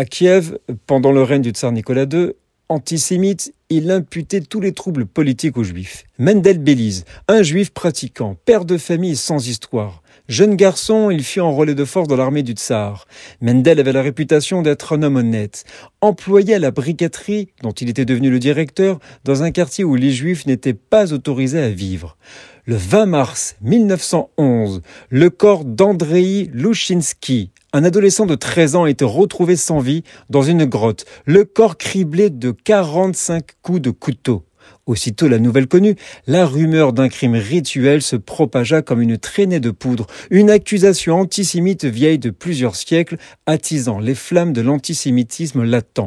À Kiev, pendant le règne du tsar Nicolas II, antisémites, il imputait tous les troubles politiques aux juifs. Mendel Belize, un juif pratiquant, père de famille sans histoire. Jeune garçon, il fut enrôlé de force dans l'armée du Tsar. Mendel avait la réputation d'être un homme honnête. Employé à la briqueterie, dont il était devenu le directeur, dans un quartier où les juifs n'étaient pas autorisés à vivre. Le 20 mars 1911, le corps d'Andrei Lushinsky, un adolescent de 13 ans, était retrouvé sans vie dans une grotte, le corps criblé de 45 coup de couteau. Aussitôt la nouvelle connue, la rumeur d'un crime rituel se propagea comme une traînée de poudre, une accusation antisémite vieille de plusieurs siècles, attisant les flammes de l'antisémitisme latent.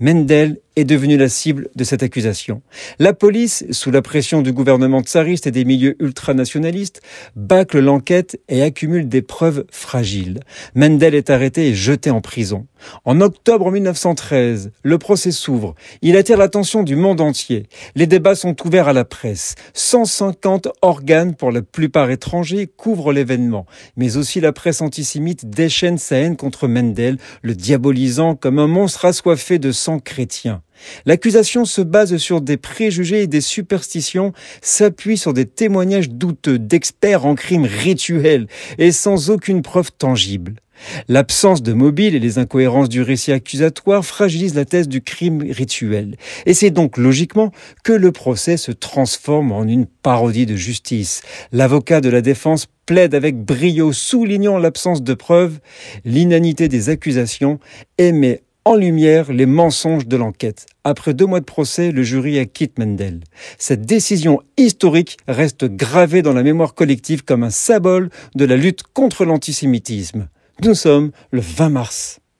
Mendel est devenue la cible de cette accusation. La police, sous la pression du gouvernement tsariste et des milieux ultranationalistes, bâcle l'enquête et accumule des preuves fragiles. Mendel est arrêté et jeté en prison. En octobre 1913, le procès s'ouvre. Il attire l'attention du monde entier. Les débats sont ouverts à la presse. 150 organes, pour la plupart étrangers, couvrent l'événement. Mais aussi la presse antisémite déchaîne sa haine contre Mendel, le diabolisant comme un monstre assoiffé de sang chrétien. L'accusation se base sur des préjugés et des superstitions, s'appuie sur des témoignages douteux d'experts en crimes rituels et sans aucune preuve tangible. L'absence de mobile et les incohérences du récit accusatoire fragilisent la thèse du crime rituel. Et c'est donc logiquement que le procès se transforme en une parodie de justice. L'avocat de la défense plaide avec brio, soulignant l'absence de preuves, l'inanité des accusations et en lumière les mensonges de l'enquête. Après deux mois de procès, le jury acquitte Mendel. Cette décision historique reste gravée dans la mémoire collective comme un symbole de la lutte contre l'antisémitisme. Nous sommes le 20 mars.